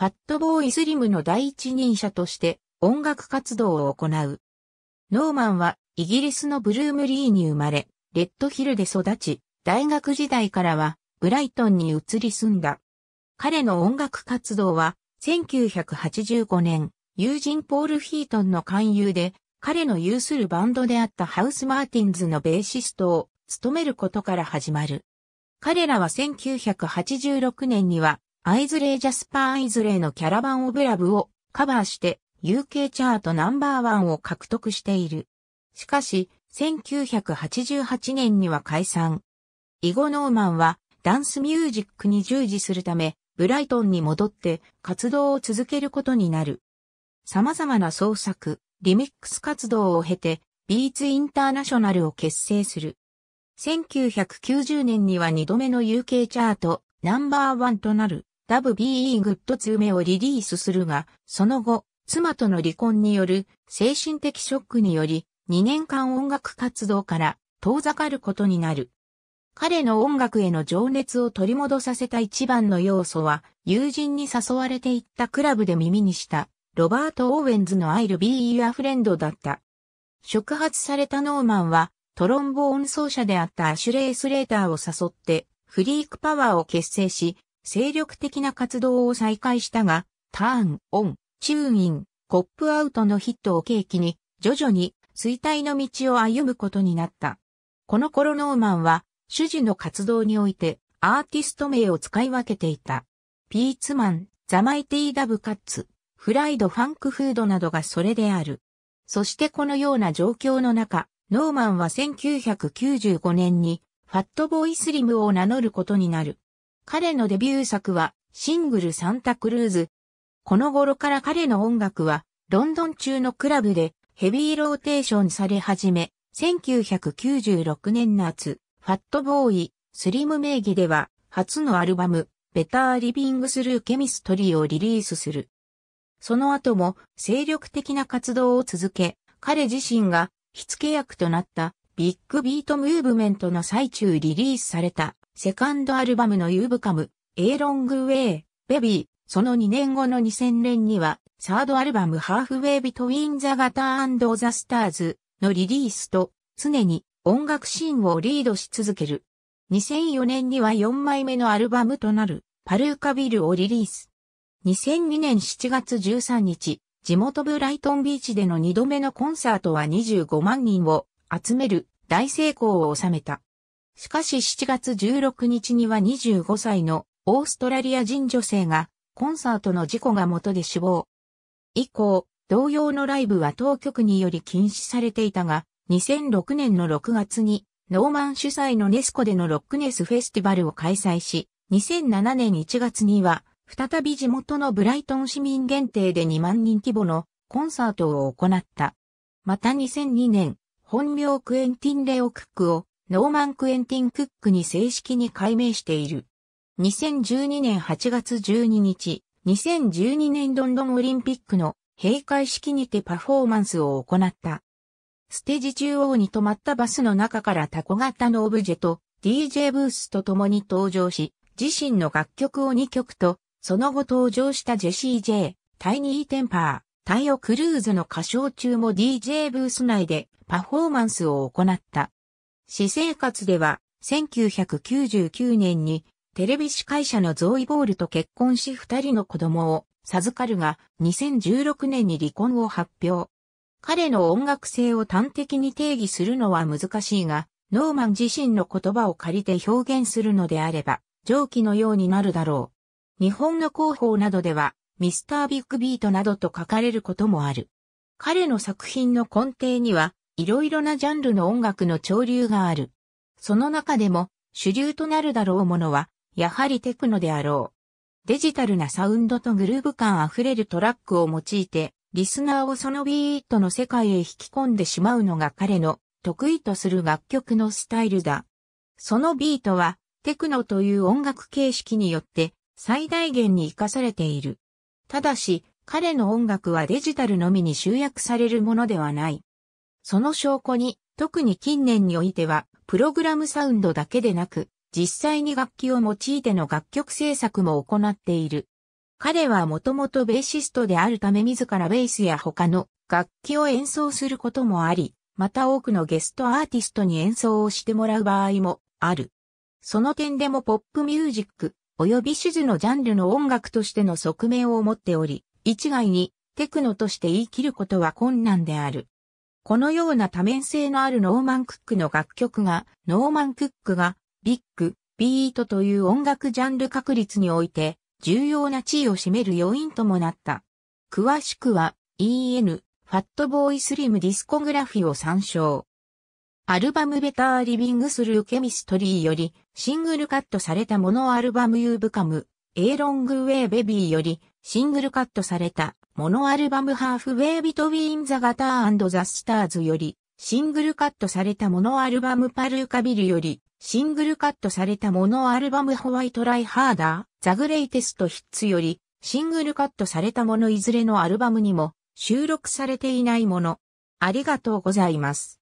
ファットボーイスリムの第一人者として音楽活動を行う。ノーマンはイギリスのブルームリーに生まれ、レッドヒルで育ち、大学時代からはブライトンに移り住んだ。彼の音楽活動は1985年、友人ポール・ヒートンの勧誘で、彼の有するバンドであったハウス・マーティンズのベーシストを務めることから始まる。彼らは1986年にはアイズレイ・ジャスパー・アイズレイのキャラバン・オブ・ラブをカバーして UK チャートナンバーワンを獲得している。しかし、1988年には解散。イゴ・ノーマンはダンスミュージックに従事するため、ブライトンに戻って活動を続けることになる。様々な創作、リミックス活動を経て、ビーツインターナショナルを結成する。1990年には2度目の UK チャートナンバーワンとなる。ダブ BE グッド2目をリリースするが、その後、妻との離婚による精神的ショックにより、2年間音楽活動から遠ざかることになる。彼の音楽への情熱を取り戻させた一番の要素は、友人に誘われていったクラブで耳にした、ロバート・オーウェンズのアイル・ be your f r だった。触発されたノーマンは、トロンボーン奏者であったアシュレイ・スレーターを誘って、フリークパワーを結成し、精力的な活動を再開したが、ターン、オン、チューイン、コップアウトのヒットを契機に、徐々に衰退の道を歩むことになった。この頃ノーマンは、主人の活動において、アーティスト名を使い分けていた。ピーツマン、ザマイティーダブカッツ、フライドファンクフードなどがそれである。そしてこのような状況の中、ノーマンは1995年に、ファットボーイスリムを名乗ることになる。彼のデビュー作はシングルサンタクルーズ。この頃から彼の音楽はロンドン中のクラブでヘビーローテーションされ始め、1996年夏、ファットボーイ、スリム名義では初のアルバム、ベターリビングスルーケミストリーをリリースする。その後も精力的な活動を続け、彼自身が火付け役となったビッグビートムーブメントの最中リリースされたセカンドアルバムのユーブカム、A Long Way, Baby、その2年後の2000年には、サードアルバム Halfway Between the Gutter and the Stars のリリースと、常に音楽シーンをリードし続ける。2004年には4枚目のアルバムとなる、パルーカビルをリリース。2002年7月13日、地元ブライトンビーチでの2度目のコンサートは25万人を集める大成功を収めた。しかし7月16日には25歳のオーストラリア人女性がコンサートの事故が元で死亡。以降、同様のライブは当局により禁止されていたが、2006年の6月にノーマン主催のネスコでのロックネスフェスティバルを開催し、2007年1月には再び地元のブライトン市民限定で2万人規模のコンサートを行った。また2002年、本名クエンティン・レオ・クックをノーマン・クエンティン・クックに正式に改名している。2012年8月12日、2012年ロンドンオリンピックの閉会式にてパフォーマンスを行った。ステージ中央に止まったバスの中からタコ型のオブジェと DJ ブースと共に登場し、自身の楽曲を2曲と、その後登場したジェシー・ジェイ、タイニー・テンパー、タイオ・クルーズの歌唱中も DJ ブース内でパフォーマンスを行った。私生活では、1999年にテレビ司会者のゾーイボールと結婚し二人の子供を授かるが、2016年に離婚を発表。彼の音楽性を端的に定義するのは難しいが、ノーマン自身の言葉を借りて表現するのであれば、上記のようになるだろう。日本の広報などでは、ミスタービッグビートなどと書かれることもある。彼の作品の根底には、いろいろなジャンルの音楽の潮流がある。その中でも主流となるだろうものは、やはりテクノであろう。デジタルなサウンドとグルーブ感あふれるトラックを用いて、リスナーをそのビートの世界へ引き込んでしまうのが彼の得意とする楽曲のスタイルだ。そのビートはテクノという音楽形式によって最大限に活かされている。ただし、彼の音楽はデジタルのみに集約されるものではない。その証拠に、特に近年においては、プログラムサウンドだけでなく、実際に楽器を用いての楽曲制作も行っている。彼はもともとベーシストであるため自らベースや他の楽器を演奏することもあり、また多くのゲストアーティストに演奏をしてもらう場合もある。その点でもポップミュージック、及びシュズのジャンルの音楽としての側面を持っており、一概にテクノとして言い切ることは困難である。このような多面性のあるノーマン・クックの楽曲が、ノーマン・クックが、ビッグ、ビートという音楽ジャンル確立において、重要な地位を占める要因ともなった。詳しくは、EN、ファットボーイスリムディスコグラフィを参照。アルバムベターリビングスルーケミストリーより、シングルカットされたモノアルバムユーブカム、エーロングウェイベビーより、シングルカットされた、モノアルバムハーフウェイビトウィンザガターザスターズより、シングルカットされたモノアルバムパルーカビルより、シングルカットされたモノアルバムホワイトライハーダー、ザグレイテストヒッツより、シングルカットされたものいずれのアルバムにも収録されていないもの。ありがとうございます。